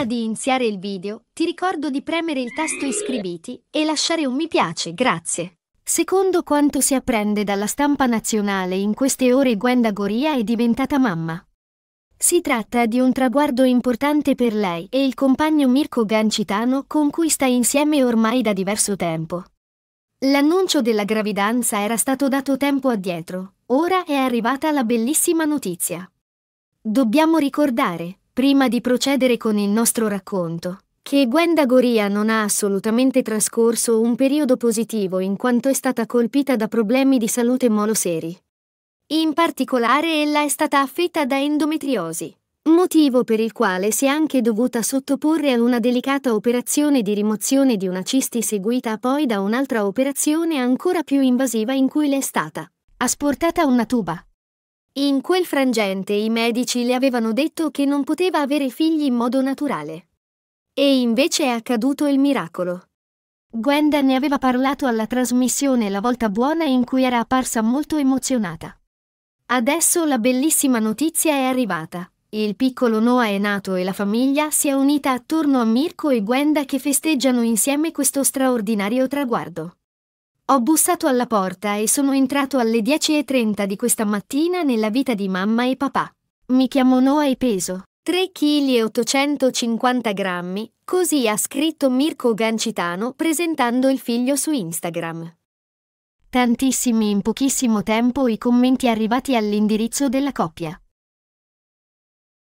Prima di iniziare il video, ti ricordo di premere il tasto iscriviti e lasciare un mi piace, grazie. Secondo quanto si apprende dalla stampa nazionale, in queste ore Gwenda Goria è diventata mamma. Si tratta di un traguardo importante per lei e il compagno Mirko Gancitano con cui sta insieme ormai da diverso tempo. L'annuncio della gravidanza era stato dato tempo addietro, ora è arrivata la bellissima notizia. Dobbiamo ricordare, prima di procedere con il nostro racconto, che Gwenda Goria non ha assolutamente trascorso un periodo positivo in quanto è stata colpita da problemi di salute moloseri. In particolare ella è stata affetta da endometriosi, motivo per il quale si è anche dovuta sottoporre a una delicata operazione di rimozione di una cisti seguita poi da un'altra operazione ancora più invasiva in cui le è stata asportata una tuba in quel frangente i medici le avevano detto che non poteva avere figli in modo naturale. E invece è accaduto il miracolo. Gwenda ne aveva parlato alla trasmissione La volta buona in cui era apparsa molto emozionata. Adesso la bellissima notizia è arrivata. Il piccolo Noah è nato e la famiglia si è unita attorno a Mirko e Gwenda che festeggiano insieme questo straordinario traguardo. Ho bussato alla porta e sono entrato alle 10.30 di questa mattina nella vita di mamma e papà. Mi chiamo Noah e peso 3 kg e 850 grammi, così ha scritto Mirko Gancitano presentando il figlio su Instagram. Tantissimi in pochissimo tempo i commenti arrivati all'indirizzo della coppia.